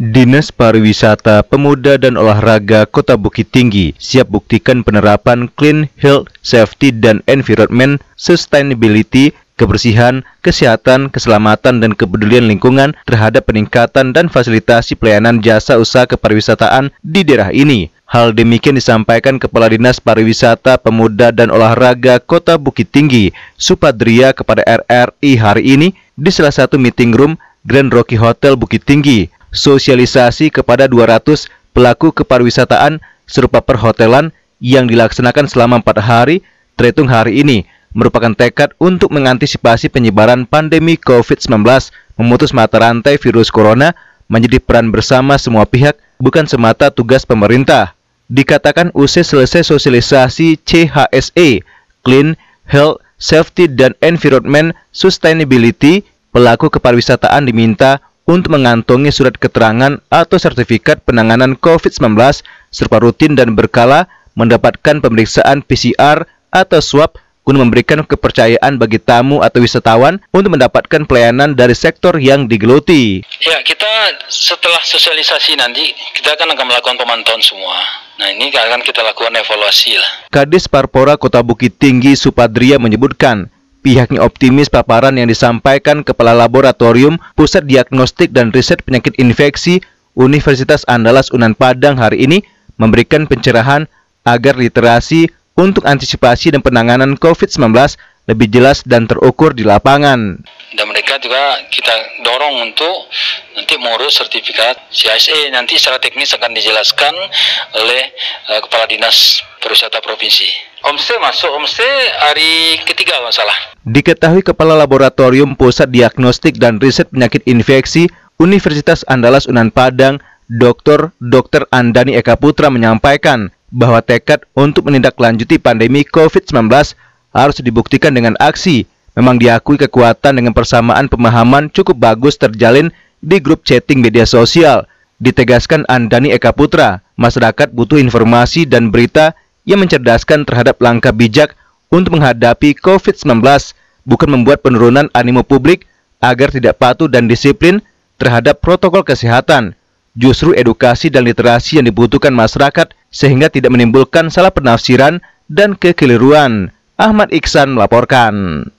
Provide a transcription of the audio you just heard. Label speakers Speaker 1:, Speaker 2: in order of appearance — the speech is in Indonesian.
Speaker 1: Dinas Pariwisata, Pemuda dan Olahraga Kota Bukit Tinggi siap buktikan penerapan Clean Health, Safety dan Environment, Sustainability, kebersihan, kesehatan, keselamatan dan kepedulian lingkungan terhadap peningkatan dan fasilitasi pelayanan jasa usaha kepariwisataan di daerah ini. Hal demikian disampaikan Kepala Dinas Pariwisata, Pemuda dan Olahraga Kota Bukit Tinggi, Supadria kepada RRI hari ini di salah satu meeting room Grand Rocky Hotel Bukit Tinggi sosialisasi kepada 200 pelaku kepariwisataan serupa perhotelan yang dilaksanakan selama empat hari terhitung hari ini merupakan tekad untuk mengantisipasi penyebaran pandemi COVID-19 memutus mata rantai virus corona menjadi peran bersama semua pihak bukan semata tugas pemerintah. Dikatakan usai selesai sosialisasi CHSE, Clean, Health, Safety, dan Environment Sustainability, pelaku kepariwisataan diminta untuk mengantongi surat keterangan atau sertifikat penanganan COVID-19 serta rutin dan berkala mendapatkan pemeriksaan PCR atau swab guna memberikan kepercayaan bagi tamu atau wisatawan untuk mendapatkan pelayanan dari sektor yang digeluti.
Speaker 2: Ya, kita setelah sosialisasi nanti, kita akan akan melakukan pemantauan semua. Nah, ini akan kita lakukan evaluasi lah.
Speaker 1: Kadis Parpora Kota Bukit Tinggi Supadria menyebutkan, Pihaknya optimis paparan yang disampaikan Kepala Laboratorium Pusat Diagnostik dan Riset Penyakit Infeksi Universitas Andalas Unan Padang hari ini memberikan pencerahan agar literasi untuk antisipasi dan penanganan COVID-19 lebih jelas dan terukur di lapangan.
Speaker 2: Dan mereka juga kita dorong untuk nanti mengurus sertifikat CSE. Nanti secara teknis akan dijelaskan oleh uh, Kepala Dinas Pariwisata Provinsi. Omse masuk Omse hari ketiga masalah.
Speaker 1: Diketahui Kepala Laboratorium Pusat Diagnostik dan Riset Penyakit Infeksi Universitas Andalas Unan Padang, Dr. Dr. Andani Eka Putra menyampaikan bahwa tekad untuk menindaklanjuti pandemi COVID-19 harus dibuktikan dengan aksi. Memang diakui kekuatan dengan persamaan pemahaman cukup bagus terjalin di grup chatting media sosial. Ditegaskan Andani Eka Putra, masyarakat butuh informasi dan berita yang mencerdaskan terhadap langkah bijak untuk menghadapi COVID-19, bukan membuat penurunan animo publik agar tidak patuh dan disiplin terhadap protokol kesehatan. Justru edukasi dan literasi yang dibutuhkan masyarakat sehingga tidak menimbulkan salah penafsiran dan kekeliruan. Ahmad Iksan melaporkan.